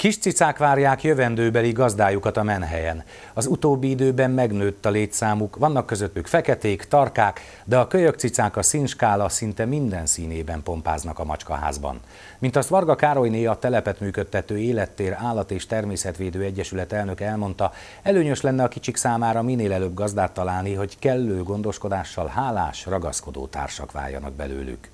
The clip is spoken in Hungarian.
Kis cicák várják jövendőbeli gazdájukat a menhelyen. Az utóbbi időben megnőtt a létszámuk, vannak közöttük feketék, tarkák, de a kölyök cicák a színskála szinte minden színében pompáznak a macskaházban. Mint azt Varga Károlyné a telepet működtető Élettér Állat és Természetvédő Egyesület elnöke elmondta, előnyös lenne a kicsik számára minél előbb gazdát találni, hogy kellő gondoskodással hálás, ragaszkodó társak váljanak belőlük.